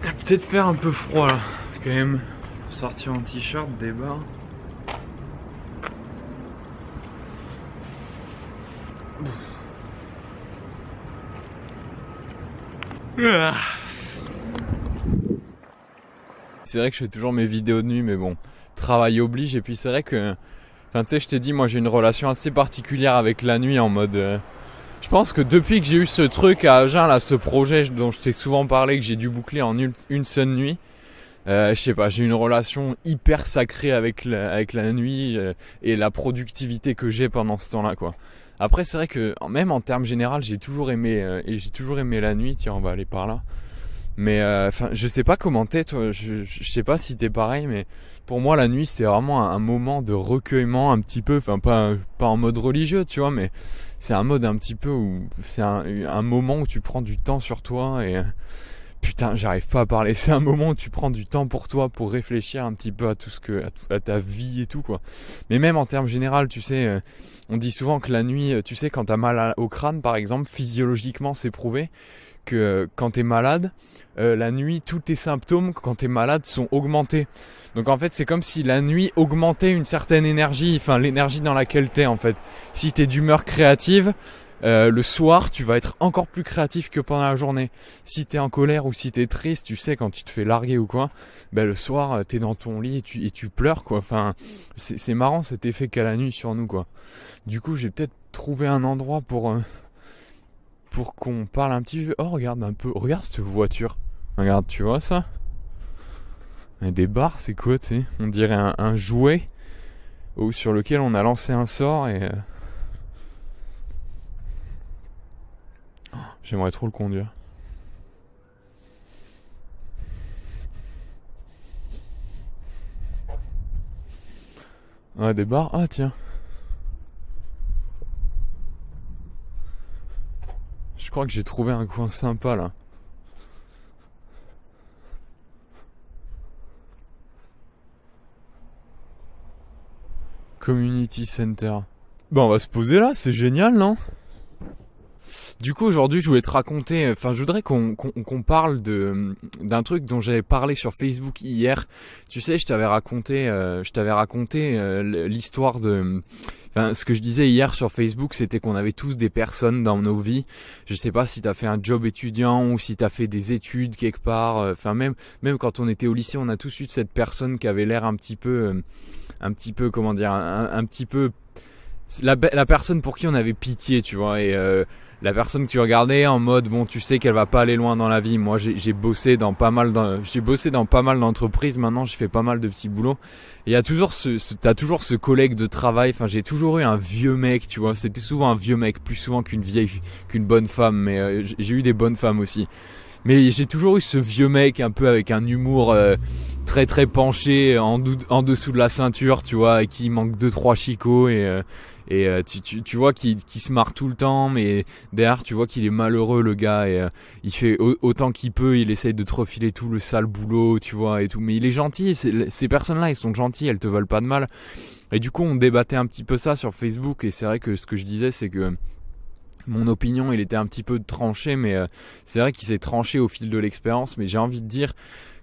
peut-être faire un peu froid là, quand même. Sortir en t-shirt, débat. Ah. C'est vrai que je fais toujours mes vidéos de nuit, mais bon, travail oblige. Et puis c'est vrai que, enfin, tu sais, je t'ai dit, moi j'ai une relation assez particulière avec la nuit en mode. Euh, je pense que depuis que j'ai eu ce truc à Agen, là, ce projet dont je t'ai souvent parlé, que j'ai dû boucler en une, seule nuit, euh, je sais pas, j'ai une relation hyper sacrée avec la, nuit euh, et la productivité que j'ai pendant ce temps-là, quoi. Après, c'est vrai que même en termes général, j'ai toujours aimé euh, et j'ai toujours aimé la nuit. Tiens, on va aller par là. Mais euh, enfin, je sais pas comment t'es, toi. Je, je, sais pas si t'es pareil, mais pour moi, la nuit, c'était vraiment un, un, moment de recueillement, un petit peu. Enfin, pas pas en mode religieux, tu vois, mais c'est un mode un petit peu où c'est un, un, moment où tu prends du temps sur toi et putain, j'arrive pas à parler. C'est un moment où tu prends du temps pour toi, pour réfléchir un petit peu à tout ce que, à, ta vie et tout quoi. Mais même en termes général, tu sais, euh, on dit souvent que la nuit, euh, tu sais, quand t'as mal au crâne, par exemple, physiologiquement, c'est prouvé que euh, quand t'es malade, la nuit, tous tes symptômes quand t'es malade sont augmentés. Donc en fait, c'est comme si la nuit augmentait une certaine énergie, enfin l'énergie dans laquelle t'es en fait. Si t'es d'humeur créative, euh, le soir, tu vas être encore plus créatif que pendant la journée. Si t'es en colère ou si t'es triste, tu sais, quand tu te fais larguer ou quoi, ben, le soir, euh, t'es dans ton lit et tu, pleures, quoi. Enfin, c'est marrant cet effet qu'a la nuit sur nous, quoi. Du coup, j'ai peut-être trouvé un endroit pour, euh, pour qu'on parle un petit peu. Oh, regarde un peu, regarde cette voiture. Regarde, tu vois ça Des barres, c'est quoi, On dirait un, jouet sur lequel on a lancé un sort et. J'aimerais trop le conduire. Ah, des barres. Ah, tiens. Je crois que j'ai trouvé un coin sympa là. Community Center. Bah on va se poser là, c'est génial, non du coup, aujourd'hui, je voulais te raconter, enfin, je voudrais qu'on parle de d'un truc dont j'avais parlé sur Facebook hier. Tu sais, je t'avais raconté, euh, je t'avais raconté euh, l'histoire de, enfin, ce que je disais hier sur Facebook, c'était qu'on avait tous des personnes dans nos vies. Je sais pas si t'as fait un job étudiant ou si t'as fait des études quelque part. Euh, enfin, même même quand on était au lycée, on a tous eu cette personne qui avait l'air un petit peu, un petit peu, comment dire, un petit peu la, personne pour qui on avait pitié, tu vois, et euh, la personne que tu regardais en mode bon, tu sais qu'elle va pas aller loin dans la vie. Moi, j'ai bossé dans pas mal, j'ai bossé dans pas mal d'entreprises. Maintenant, j'ai fait pas mal de petits boulots. Et il y a toujours ce, t'as toujours ce collègue de travail. Enfin, j'ai toujours eu un vieux mec, tu vois. C'était souvent un vieux mec, plus souvent qu'une vieille, qu'une bonne femme. Mais euh, j'ai eu des bonnes femmes aussi. Mais j'ai toujours eu ce vieux mec un peu avec un humour euh, très très penché en, en, dessous de la ceinture, tu vois, et qui manque deux trois chicots et, euh, et euh, tu, tu, tu, vois qui qui se marre tout le temps, mais derrière tu vois qu'il est malheureux le gars et il fait autant qu'il peut, il essaye de te refiler tout le sale boulot, tu vois et tout. Mais il est gentil, ces personnes-là, ils sont gentils elles te veulent pas de mal. Et du coup, on débattait un petit peu ça sur Facebook et c'est vrai que ce que je disais, c'est que mon opinion, il était un petit peu tranché, mais euh, c'est vrai qu'il s'est tranché au fil de l'expérience. Mais j'ai envie de dire,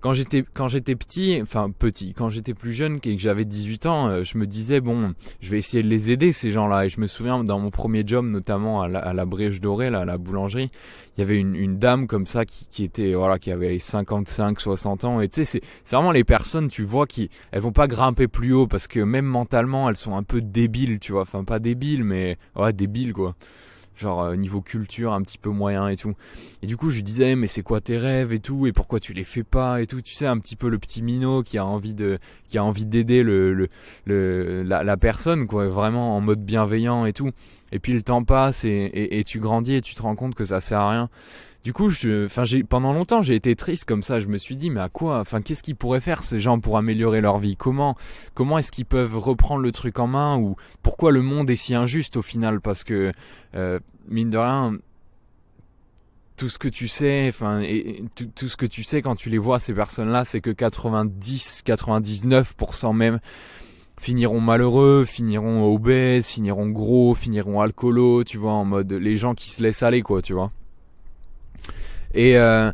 quand j'étais quand j'étais petit, enfin petit, quand j'étais plus jeune et que j'avais 18 ans, euh, je me disais bon, je vais essayer de les aider ces gens-là. Et je me souviens dans mon premier job, notamment à la, Brèche dorée, à la boulangerie, il y avait une, dame comme ça qui, était voilà, qui avait les 55, 60 ans. Et tu sais, c'est, vraiment les personnes, tu vois, qui elles vont pas grimper plus haut parce que même mentalement, elles sont un peu débiles, tu vois. Enfin pas débiles, mais ouais débiles quoi genre euh, niveau culture un petit peu moyen et tout. Et du coup, je disais mais c'est quoi tes rêves et tout et pourquoi tu les fais pas et tout. Tu sais un petit peu le petit minot qui a envie de qui a envie d'aider le, le, la, la, personne quoi, vraiment en mode bienveillant et tout. Et puis le temps passe et, et tu grandis et tu te rends compte que ça sert à rien. Du coup, je, enfin, j'ai, pendant longtemps, j'ai été triste comme ça. Je me suis dit, mais à quoi, enfin, qu'est-ce qu'ils pourraient faire ces gens pour améliorer leur vie Comment, comment est-ce qu'ils peuvent reprendre le truc en main Ou pourquoi le monde est si injuste au final Parce que euh, mine de rien, tout ce que tu sais, enfin, et, tout, tout, ce que tu sais quand tu les vois ces personnes-là, c'est que 90, 99% même finiront malheureux, finiront obèses, finiront gros, finiront alcoolos, tu vois, en mode les gens qui se laissent aller, quoi, tu vois. Et euh,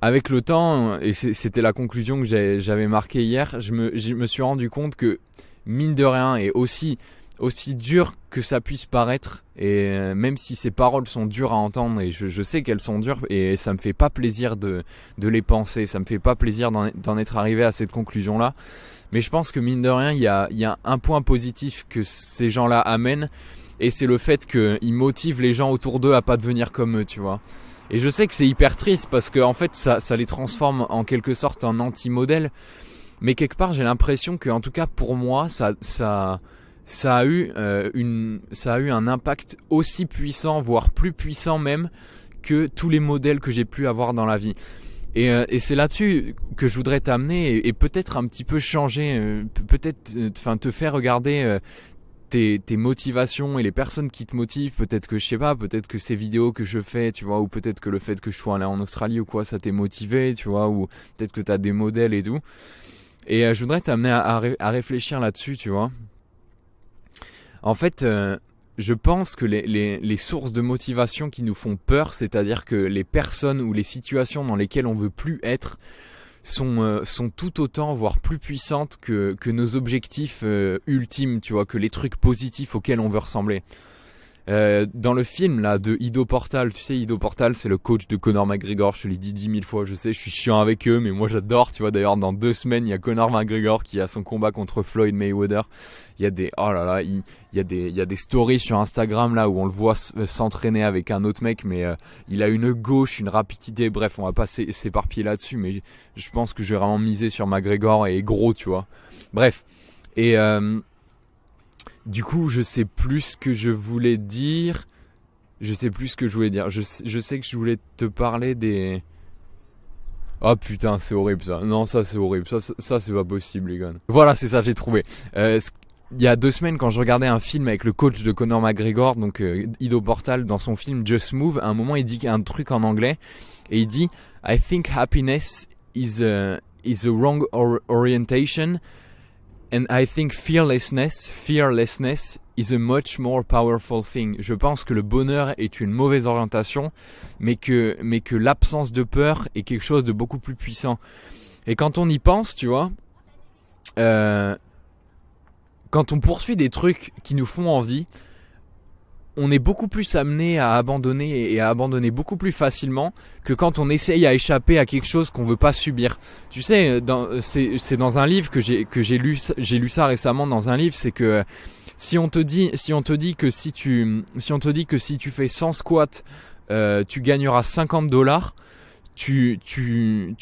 avec le temps, et c'était la conclusion que j'avais marquée hier, je me, suis rendu compte que, mine de rien, et aussi, aussi dur que ça puisse paraître, et euh, même si ces paroles sont dures à entendre, et je, sais qu'elles sont dures, et ça me fait pas plaisir de, les penser, ça me fait pas plaisir d'en être arrivé à cette conclusion-là, mais je pense que, mine de rien, il y a, y a un point positif que ces gens-là amènent, et c'est le fait qu'ils motivent les gens autour d'eux à pas devenir comme eux, tu vois. Et je sais que c'est hyper triste parce que en fait ça, ça les transforme en quelque sorte en anti-modèle. Mais quelque part j'ai l'impression que en tout cas pour moi ça ça ça a eu euh, une ça a eu un impact aussi puissant voire plus puissant même que tous les modèles que j'ai pu avoir dans la vie. Et, euh, c'est là-dessus que je voudrais t'amener et, et peut-être un petit peu changer, euh, peut-être enfin te faire regarder tes, motivations et les personnes qui te motivent, peut-être que je sais pas, peut-être que ces vidéos que je fais, tu vois, ou peut-être que le fait que je sois allé en Australie ou quoi, ça t'est motivé, tu vois, ou peut-être que tu as des modèles et tout. Et euh, je voudrais t'amener à, réfléchir là-dessus, tu vois. En fait, euh, je pense que les, les, sources de motivation qui nous font peur, c'est-à-dire que les personnes ou les situations dans lesquelles on veut plus être, euh, sont, tout autant, voire plus puissantes que, nos objectifs euh, ultimes, tu vois, que les trucs positifs auxquels on veut ressembler. Euh, dans le film là de Ido Portal, tu sais Ido Portal c'est le coach de Conor McGregor, je te l'ai dit dix mille fois, je sais, je suis chiant avec eux, mais moi j'adore, tu vois d'ailleurs dans deux semaines il y a Conor McGregor qui a son combat contre Floyd Mayweather, il y a des oh là là, il, y a des il y a des stories sur Instagram là où on le voit euh, s'entraîner avec un autre mec, mais euh, il a une gauche, une rapidité, bref on va pas s'éparpiller là-dessus, mais je pense que je vais vraiment miser sur McGregor et gros, tu vois, bref et du coup, je sais plus ce que je voulais dire. Je sais plus ce que je voulais dire. Je, sais que je voulais te parler des. Ah oh, putain, c'est horrible ça. Non, ça c'est horrible. Ça, ça c'est pas possible, les gars. Voilà, c'est ça, j'ai trouvé. Euh, il y a deux semaines, quand je regardais un film avec le coach de Conor McGregor, donc euh, Ido Portal, dans son film Just Move, à un moment il dit un truc en anglais et il dit I think happiness is a, is a wrong orientation. And I think fearlessness, fearlessness is a much more powerful thing. Je pense que le bonheur est une mauvaise orientation, mais que, mais que l'absence de peur est quelque chose de beaucoup plus puissant. Et quand on y pense, tu vois, euh, quand on poursuit des trucs qui nous font envie, on est beaucoup plus amené à abandonner et à abandonner beaucoup plus facilement que quand on essaye à échapper à quelque chose qu'on veut pas subir. Tu sais, euh, euh, c'est dans un livre que j'ai que j'ai lu j'ai lu ça récemment dans un livre, c'est que euh, si on te dit si on te dit que si tu si on te dit que si tu fais 100 squats tu gagneras 50 dollars, tu,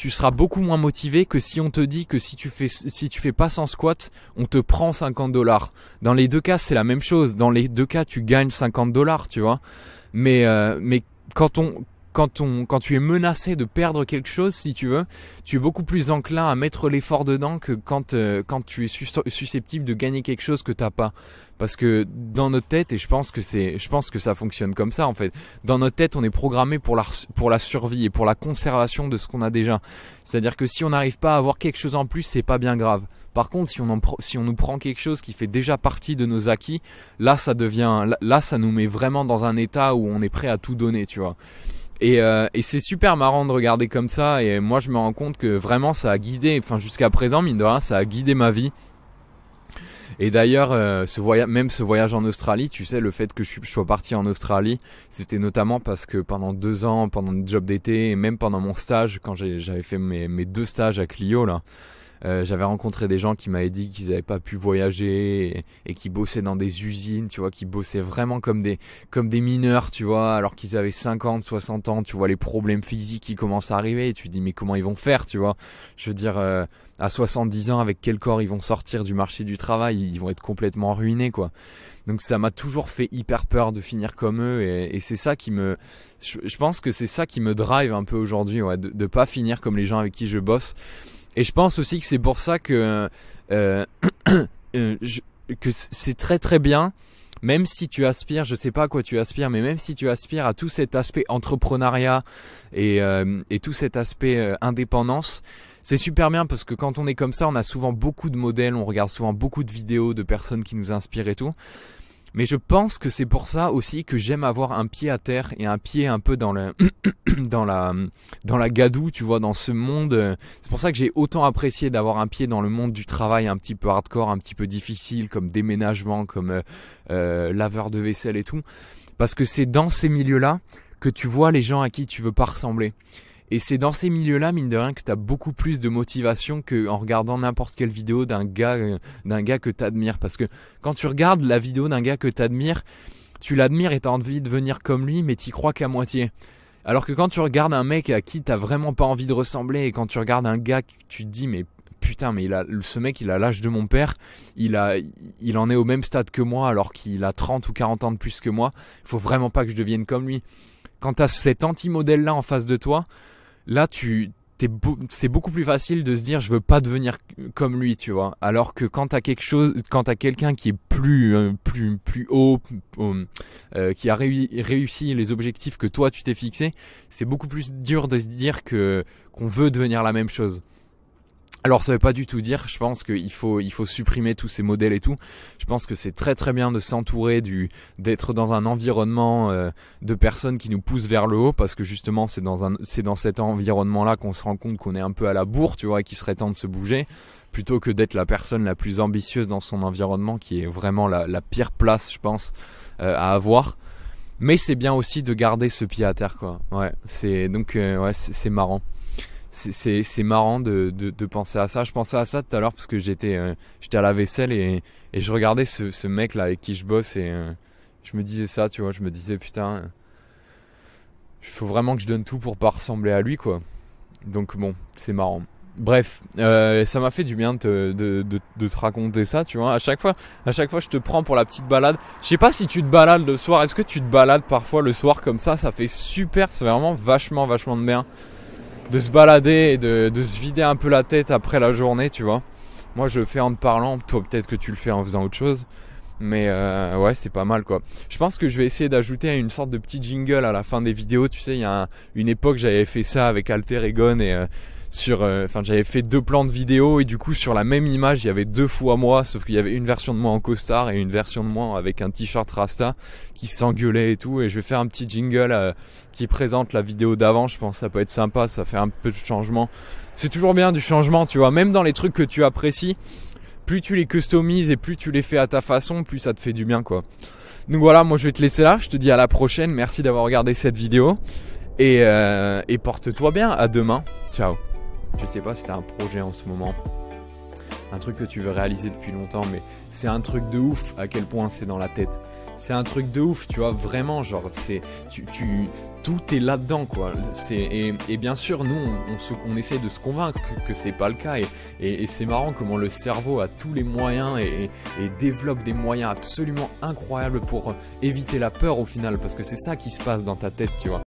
seras beaucoup moins motivé que si on te dit que si tu fais, si tu fais pas sans squats, on te prend 50 dollars. Dans les deux cas, c'est la même chose. Dans les deux cas, tu gagnes 50 dollars, tu vois. Mais, euh, mais quand on, quand, on, quand tu es menacé de perdre quelque chose, si tu veux, tu es beaucoup plus enclin à mettre l'effort dedans que quand, euh, quand tu es susceptible de gagner quelque chose que tu n'as pas. Parce que dans notre tête, et je pense que je pense que ça fonctionne comme ça en fait. Dans notre tête, on est programmé pour la, pour la survie et pour la conservation de ce qu'on a déjà. C'est-à-dire que si on n'arrive pas à avoir quelque chose en plus, c'est pas bien grave. Par contre, si on, si on nous prend quelque chose qui fait déjà partie de nos acquis, là, ça devient, là, ça nous met vraiment dans un état où on est prêt à tout donner, tu vois. Euh, et, c'est super marrant de regarder comme ça. Et moi, je me rends compte que vraiment, ça a guidé, enfin, jusqu'à présent, mine de ça a guidé ma vie. Et d'ailleurs, euh, même ce voyage en Australie, tu sais, le fait que je, sois parti en Australie, c'était notamment parce que pendant deux ans, pendant le job d'été, et même pendant mon stage, quand j'avais fait mes, deux stages à Clio, là, euh, j'avais rencontré des gens qui m'avaient dit qu'ils n'avaient pas pu voyager et, qui bossaient dans des usines, tu vois, qui bossaient vraiment comme des, comme des mineurs, tu vois, alors qu'ils avaient 50, 60 ans, tu vois, les problèmes physiques qui commencent à arriver et tu te dis mais comment ils vont faire, tu vois. Je veux dire, euh, à 70 ans, avec quel corps ils vont sortir du marché du travail, ils vont être complètement ruinés, quoi. Donc ça m'a toujours fait hyper peur de finir comme eux et, c'est ça qui me, je, pense que c'est ça qui me drive un peu aujourd'hui, de, de pas finir comme les gens avec qui je bosse. Et je pense aussi que c'est pour ça que, euh, euh, euh, que c'est très très bien, même si tu aspires, je sais pas à quoi tu aspires, mais même si tu aspires à tout cet aspect entrepreneuriat et, et tout cet aspect indépendance, c'est super bien parce que quand on est comme ça, on a souvent beaucoup de modèles, on regarde souvent beaucoup de vidéos de personnes qui nous inspirent et tout. Mais je pense que c'est pour ça aussi que j'aime avoir un pied à terre et un pied un peu dans le dans la dans la gadoue, tu vois, dans ce monde. C'est pour ça que j'ai autant apprécié d'avoir un pied dans le monde du travail un petit peu hardcore, un petit peu difficile, comme déménagement, comme euh, euh, laveur de vaisselle et tout, parce que c'est dans ces milieux-là que tu vois les gens à qui tu veux pas ressembler. Et c'est dans ces milieux-là, mine de rien, que tu as beaucoup plus de motivation qu'en regardant n'importe quelle vidéo d'un gars, euh, gars que tu admires. Parce que quand tu regardes la vidéo d'un gars que tu admires, tu l'admires et tu as envie de devenir comme lui, mais tu crois qu'à moitié. Alors que quand tu regardes un mec à qui t'as vraiment pas envie de ressembler, et quand tu regardes un gars, tu te dis, mais putain, mais il a, ce mec, il a l'âge de mon père, il, a, il en est au même stade que moi, alors qu'il a 30 ou 40 ans de plus que moi, il faut vraiment pas que je devienne comme lui. Quand t'as cet anti-modèle là en face de toi, là, tu, c'est beaucoup plus facile de se dire je veux pas devenir comme lui, tu vois. Alors que quand t'as quelque chose, quand quelqu'un qui est plus euh, plus plus haut, um, euh, qui a réussi les objectifs que toi tu t'es fixé, c'est beaucoup plus dur de se dire que qu'on veut devenir la même chose. Alors ça veut pas du tout dire, je pense qu'il faut, il faut supprimer tous ces modèles et tout. Je pense que c'est très très bien de s'entourer du, d'être dans un environnement euh, de personnes qui nous poussent vers le haut parce que justement c'est dans un, c'est dans cet environnement-là qu'on se rend compte qu'on est un peu à la bourre, tu vois, et qu'il serait temps de se bouger plutôt que d'être la personne la plus ambitieuse dans son environnement qui est vraiment la, pire place, je pense, euh, à avoir. Mais c'est bien aussi de garder ce pied à terre, quoi. Ouais, c'est donc euh, ouais, c'est marrant c'est marrant de, penser à ça. Je pensais à ça tout à l'heure parce que j'étais euh, j'étais à la vaisselle et, je regardais ce, mec là avec qui je bosse et euh, je me disais ça, tu vois. Je me disais putain, il faut vraiment que je donne tout pour pas ressembler à lui quoi. Donc bon, c'est marrant. Bref, euh, ça m'a fait du bien de, te raconter ça, tu vois. À chaque fois, à chaque fois, je te prends pour la petite balade. Je sais pas si tu te balades le soir. Est-ce que tu te balades parfois le soir comme ça Ça fait super, c'est vraiment vachement, vachement de bien de se balader et de, de, se vider un peu la tête après la journée, tu vois. Moi, je le fais en te parlant. Toi, peut-être que tu le fais en faisant autre chose. Mais euh, ouais, c'est pas mal quoi. Je pense que je vais essayer d'ajouter une sorte de petit jingle à la fin des vidéos. Tu sais, il y a une époque, j'avais fait ça avec Alter Egon et, euh, sur euh, enfin j'avais fait deux plans de vidéo et du coup sur la même image il y avait deux fois moi sauf qu'il y avait une version de moi en costard et une version de moi avec un t-shirt rasta qui s'engueulait et tout et je vais faire un petit jingle euh, qui présente la vidéo d'avant je pense que ça peut être sympa ça fait un peu de changement c'est toujours bien du changement tu vois même dans les trucs que tu apprécies plus tu les customises et plus tu les fais à ta façon plus ça te fait du bien quoi donc voilà moi je vais te laisser là je te dis à la prochaine merci d'avoir regardé cette vidéo et euh, porte-toi bien à demain ciao je sais pas si t'as un projet en ce moment, un truc que tu veux réaliser depuis longtemps, mais c'est un truc de ouf à quel point c'est dans la tête. C'est un truc de ouf, tu vois, vraiment, genre, c'est, tu, tout est là-dedans, quoi. C'est, et, bien sûr, nous, on, essaie de se convaincre que, c'est pas le cas, et, et c'est marrant comment le cerveau a tous les moyens et, développe des moyens absolument incroyables pour éviter la peur au final, parce que c'est ça qui se passe dans ta tête, tu vois.